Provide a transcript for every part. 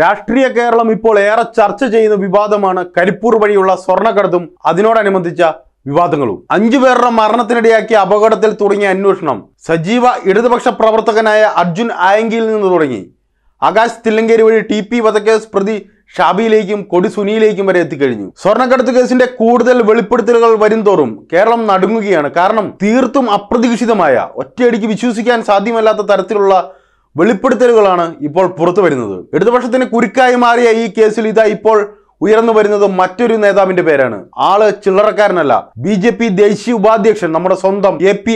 രാഷ്ട്രീയ കേരളം ഇപ്പോൾ ഏറെ ചർച്ച ചെയ്യുന്ന വിവാദമാണ് കരിപ്പൂർ വഴിയുള്ള സ്വർണ്ണക്കടത്തും അതിനോടനുബന്ധിച്ച വിവാദങ്ങളും അഞ്ചു പേരുടെ മരണത്തിനിടയാക്കിയ അപകടത്തിൽ തുടങ്ങിയ അന്വേഷണം സജീവ ഇടതുപക്ഷ പ്രവർത്തകനായ അർജുൻ ആയങ്കിയിൽ നിന്ന് തുടങ്ങി ആകാശ് തില്ലങ്കേരി വഴി ടി പി വധക്കേസ് പ്രതി ഷാബിയിലേക്കും കൊടി സുനിയിലേക്കും വരെ എത്തിക്കഴിഞ്ഞു സ്വർണ്ണക്കടത്ത് കേസിന്റെ കൂടുതൽ വെളിപ്പെടുത്തലുകൾ വരുംതോറും കേരളം നടുങ്ങുകയാണ് കാരണം തീർത്തും അപ്രതീക്ഷിതമായ ഒറ്റയടിക്ക് വിശ്വസിക്കാൻ സാധ്യമല്ലാത്ത തരത്തിലുള്ള വെളിപ്പെടുത്തലുകളാണ് ഇപ്പോൾ പുറത്തു വരുന്നത് ഇടതുപക്ഷത്തിന് കുരുക്കായി മാറിയ ഈ കേസിൽ ഇതാ ഇപ്പോൾ ഉയർന്നു വരുന്നത് മറ്റൊരു നേതാവിന്റെ പേരാണ് ആള് ചില്ലറക്കാരനല്ല ബി ജെ പി ദേശീയ ഉപാധ്യക്ഷൻ നമ്മുടെ സ്വന്തം എ പി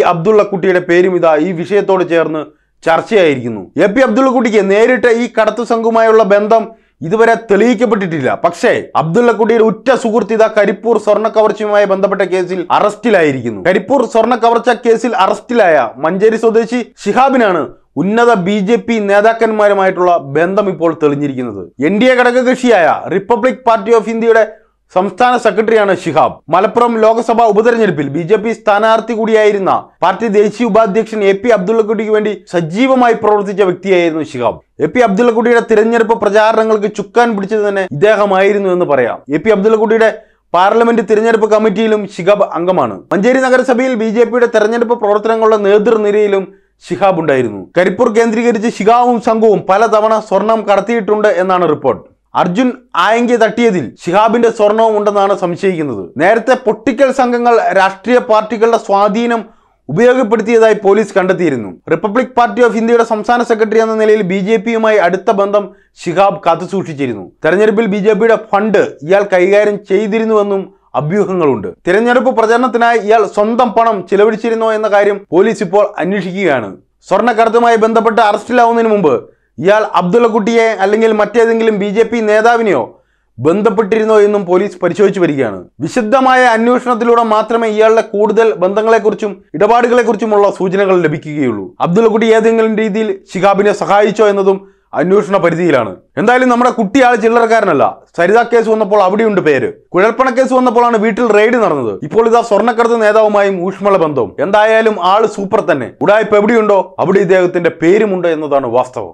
കുട്ടിയുടെ പേരും ഇതാ ഈ വിഷയത്തോട് ചേർന്ന് ചർച്ചയായിരിക്കുന്നു എ പി കുട്ടിക്ക് നേരിട്ട് ഈ കടത്തു സംഘവുമായുള്ള ബന്ധം ഇതുവരെ തെളിയിക്കപ്പെട്ടിട്ടില്ല പക്ഷേ അബ്ദുള്ളക്കുട്ടിയുടെ ഉറ്റ സുഹൃത്ത് ഇതാ കരിപ്പൂർ സ്വർണ്ണ കവർച്ചയുമായി ബന്ധപ്പെട്ട കേസിൽ അറസ്റ്റിലായിരിക്കുന്നു കരിപ്പൂർ സ്വർണ്ണ കവർച്ച കേസിൽ അറസ്റ്റിലായ മഞ്ചേരി സ്വദേശി ഷിഹാബിനാണ് ഉന്നത ബി ജെ പി നേതാക്കന്മാരുമായിട്ടുള്ള ബന്ധം ഇപ്പോൾ തെളിഞ്ഞിരിക്കുന്നത് എൻ ഡി എ ഘടകകക്ഷിയായ റിപ്പബ്ലിക് പാർട്ടി ഓഫ് ഇന്ത്യയുടെ സംസ്ഥാന സെക്രട്ടറിയാണ് ഷിഹാബ് മലപ്പുറം ലോക്സഭാ ഉപതെരഞ്ഞെടുപ്പിൽ ബി ജെ പി സ്ഥാനാർത്ഥി കൂടിയായിരുന്ന പാർട്ടി ദേശീയ ഉപാധ്യക്ഷൻ എ പി അബ്ദുള്ളക്കുട്ടിക്ക് വേണ്ടി സജീവമായി പ്രവർത്തിച്ച വ്യക്തിയായിരുന്നു ഷിഹാബ് എ പി അബ്ദുള്ളക്കുട്ടിയുടെ തിരഞ്ഞെടുപ്പ് പ്രചാരണങ്ങൾക്ക് ചുക്കാൻ പിടിച്ചത് തന്നെ ഇദ്ദേഹമായിരുന്നു എന്ന് പറയാം എ പി അബ്ദുള്ളക്കുട്ടിയുടെ പാർലമെന്റ് തിരഞ്ഞെടുപ്പ് കമ്മിറ്റിയിലും ഷിഹാബ് അംഗമാണ് മഞ്ചേരി നഗരസഭയിൽ ബി ജെ പിയുടെ തെരഞ്ഞെടുപ്പ് പ്രവർത്തനങ്ങളുടെ നേതൃനിരയിലും ശിഹാബ് ഉണ്ടായിരുന്നു കരിപ്പൂർ കേന്ദ്രീകരിച്ച് ശിഹാബും സംഘവും പലതവണ സ്വർണം കടത്തിയിട്ടുണ്ട് എന്നാണ് റിപ്പോർട്ട് അർജുൻ ആയങ്കി തട്ടിയതിൽ ശിഹാബിന്റെ സ്വർണവും ഉണ്ടെന്നാണ് സംശയിക്കുന്നത് നേരത്തെ പൊട്ടിക്കൽ സംഘങ്ങൾ രാഷ്ട്രീയ പാർട്ടികളുടെ സ്വാധീനം ഉപയോഗപ്പെടുത്തിയതായി പോലീസ് കണ്ടെത്തിയിരുന്നു റിപ്പബ്ലിക് പാർട്ടി ഓഫ് ഇന്ത്യയുടെ സംസ്ഥാന സെക്രട്ടറി എന്ന നിലയിൽ ബി ജെ പിയുമായി അടുത്ത ബന്ധം ഷിഹാബ് കാത്തുസൂക്ഷിച്ചിരുന്നു തെരഞ്ഞെടുപ്പിൽ ബി ജെ പിയുടെ ഫണ്ട് ഇയാൾ കൈകാര്യം ചെയ്തിരുന്നുവെന്നും അഭ്യൂഹങ്ങളുണ്ട് തിരഞ്ഞെടുപ്പ് പ്രചരണത്തിനായി ഇയാൾ സ്വന്തം പണം ചിലവഴിച്ചിരുന്നോ എന്ന കാര്യം പോലീസ് ഇപ്പോൾ അന്വേഷിക്കുകയാണ് സ്വർണ്ണക്കടത്തുമായി ബന്ധപ്പെട്ട് അറസ്റ്റിലാവുന്നതിന് മുമ്പ് ഇയാൾ അബ്ദുള്ളക്കുട്ടിയെ അല്ലെങ്കിൽ മറ്റേതെങ്കിലും ബി ജെ പി നേതാവിനെയോ ബന്ധപ്പെട്ടിരുന്നോ എന്നും പോലീസ് പരിശോധിച്ചു വരികയാണ് വിശുദ്ധമായ അന്വേഷണത്തിലൂടെ മാത്രമേ ഇയാളുടെ കൂടുതൽ ബന്ധങ്ങളെക്കുറിച്ചും ഇടപാടുകളെക്കുറിച്ചുമുള്ള സൂചനകൾ ലഭിക്കുകയുള്ളൂ അബ്ദുള്ളക്കുട്ടി ഏതെങ്കിലും രീതിയിൽ ഷിഹാബിനെ സഹായിച്ചോ എന്നതും അന്വേഷണ പരിധിയിലാണ് എന്തായാലും നമ്മുടെ കുട്ടിയാൾ ചില്ലറക്കാരനല്ല സരിത കേസ് വന്നപ്പോൾ അവിടെയുണ്ട് പേര് കുഴൽപ്പണ കേസ് വന്നപ്പോഴാണ് വീട്ടിൽ റെയ്ഡ് നടന്നത് ഇപ്പോൾ ഇതാ സ്വർണ്ണക്കടത്ത് നേതാവുമായും ഊഷ്മള ബന്ധവും എന്തായാലും ആള് സൂപ്പർ തന്നെ ഉടായ്പ എവിടെയുണ്ടോ അവിടെ ഇദ്ദേഹത്തിന്റെ പേരുമുണ്ട് എന്നതാണ് വാസ്തവം